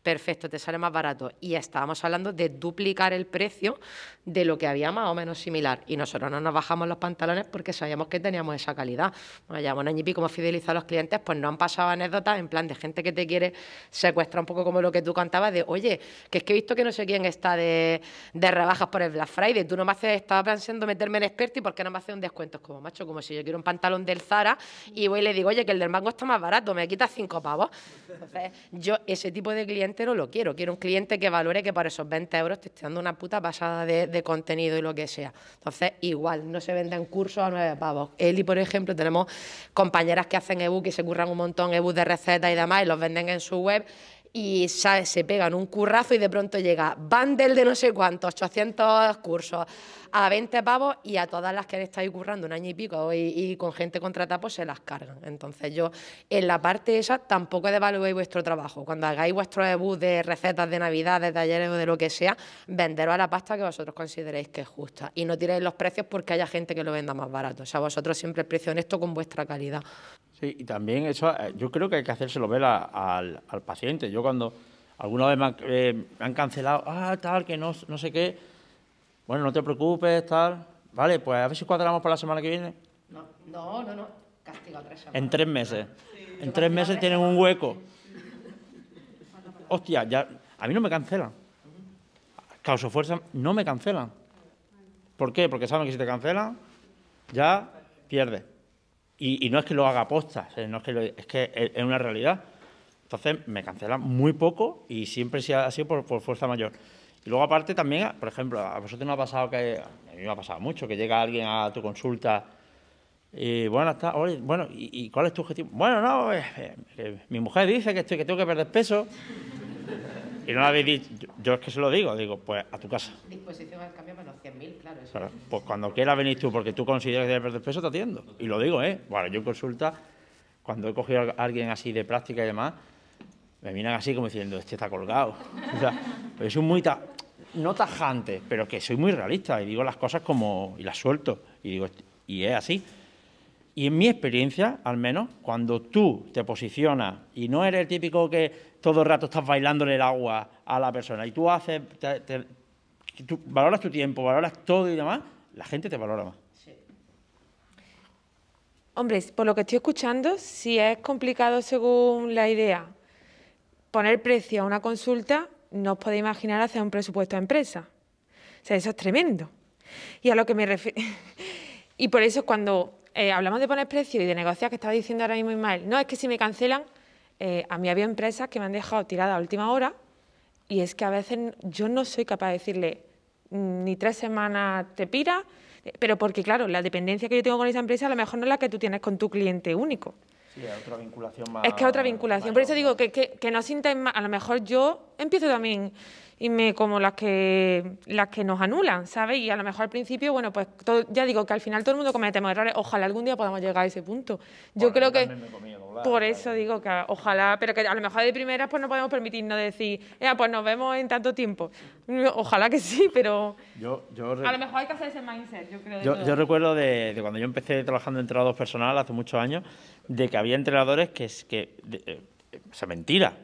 perfecto, te sale más barato. Y estábamos hablando de duplicar el precio de lo que había más o menos similar. Y nosotros no nos bajamos los pantalones porque sabíamos que teníamos esa calidad. Bueno, ya como a los clientes, pues no han pasado anécdotas en plan de gente que te quiere secuestrar un poco como lo que tú contabas de, oye, que es que he visto que no sé quién está de, de rebajas por el Black Friday, tú no me haces, estaba pensando meterme en experto y por qué no me haces un descuento. Es como, macho, como si yo quiero un pantalón del Zara y voy y le digo, oye, que el del mango está más barato, me quitas cinco pavos. Entonces, yo ese tipo de clientes lo quiero. Quiero un cliente que valore que por esos 20 euros te estoy dando una puta pasada de, contenido y lo que sea. Entonces, igual, no se venden cursos a nueve pavos. Eli, por ejemplo, tenemos compañeras que hacen ebook y se curran un montón ebook de recetas y demás y los venden en su web y se pegan un currazo y de pronto llega del de no sé cuántos, 800 cursos a 20 pavos y a todas las que han estado currando un año y pico y, con gente contratada pues se las cargan. Entonces yo en la parte esa tampoco devaluéis vuestro trabajo. Cuando hagáis vuestro debut de recetas de Navidad, de talleres o de lo que sea, venderos a la pasta que vosotros consideréis que es justa y no tiréis los precios porque haya gente que lo venda más barato. O sea, vosotros siempre el precio esto con vuestra calidad y también eso, eh, yo creo que hay que hacérselo ver al, paciente. Yo cuando alguna vez me han, eh, cancelado, ah, tal, que no, sé qué, bueno, no te preocupes, tal, vale, pues a ver si cuadramos para la semana que viene. No, no, no, castigo a tres semanas. En tres meses. En tres meses tienen un hueco. Hostia, ya, a mí no me cancelan. Causo fuerza, no me cancelan. ¿Por qué? Porque saben que si te cancelan, ya pierdes. Y, no es que lo haga aposta, es, que es una realidad. Entonces me cancelan muy poco y siempre ha sido por, fuerza mayor. Y luego aparte también, por ejemplo, a vosotros no ha pasado que, a mí me ha pasado mucho, que llega alguien a tu consulta y bueno, está, oye, bueno y, cuál es tu objetivo? Bueno, no, eh, eh, mi mujer dice que tengo que perder peso. Y no la habéis dicho, yo, es que se lo digo, digo, pues a tu casa. Disposición al cambio menos 100.000, claro, Pues cuando quieras venir tú, porque tú consideras que debes perder peso, te atiendo. Y lo digo, ¿eh? Bueno, yo en consulta, cuando he cogido a alguien así de práctica y demás, me miran así como diciendo, este está colgado. O sea, es un muy, no tajante, pero que soy muy realista y digo las cosas como, y las suelto. Y digo, y es así. Y en mi experiencia, al menos, cuando tú te posicionas y no eres el típico que todo el rato estás bailándole el agua a la persona y tú haces, valoras tu tiempo, valoras todo y demás, la gente te valora más. Hombre, por lo que estoy escuchando, si es complicado según la idea poner precio a una consulta, no os podéis imaginar hacer un presupuesto a empresa. O sea, eso es tremendo. Y a lo que me refiero. y por eso es cuando eh, hablamos de poner precio y de negociar, que estaba diciendo ahora mismo Ismael, no es que si me cancelan, eh, a mí había empresas que me han dejado tirada a última hora y es que a veces yo no soy capaz de decirle mm, ni tres semanas te pira, pero porque claro, la dependencia que yo tengo con esa empresa a lo mejor no es la que tú tienes con tu cliente único. Sí, es otra vinculación más. Es que es otra vinculación. Por eso digo que, que, no sintáis A lo mejor yo empiezo también y me como las que las que nos anulan, ¿sabes? Y a lo mejor al principio, bueno, pues ya digo que al final todo el mundo cometemos errores, ojalá algún día podamos llegar a ese punto. Yo creo que por eso digo que ojalá, pero que a lo mejor de primeras pues no podemos permitirnos decir, eh, pues nos vemos en tanto tiempo. Ojalá que sí, pero yo, a lo mejor hay que hacer ese mindset, yo creo. Yo, yo recuerdo de, cuando yo empecé trabajando en entrenador personal hace muchos años, de que había entrenadores que, que eh, o sea, mentira,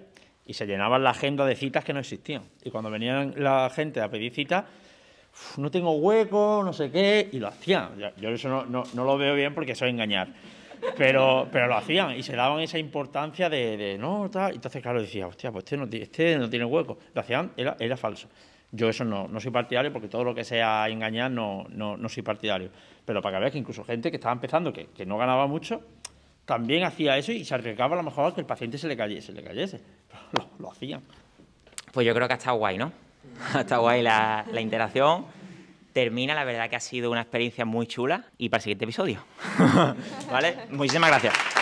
y se llenaban la agenda de citas que no existían. Y cuando venían la gente a pedir citas, no tengo hueco, no sé qué, y lo hacían. Yo eso no, lo veo bien porque eso es engañar. Pero, pero lo hacían y se daban esa importancia de, de no, Entonces, claro, decía, hostia, pues este no, este no tiene hueco. Lo hacían, era, falso. Yo eso no, no soy partidario porque todo lo que sea engañar no, no, soy partidario. Pero para que veas que incluso gente que estaba empezando, que, que no ganaba mucho, también hacía eso y se arriesgaba a lo mejor a que el paciente se le cayese, se le cayese. Lo, hacían. Pues yo creo que ha estado guay, ¿no? Ha estado guay la, la interacción. Termina, la verdad que ha sido una experiencia muy chula y para el siguiente episodio. ¿Vale? Muchísimas gracias.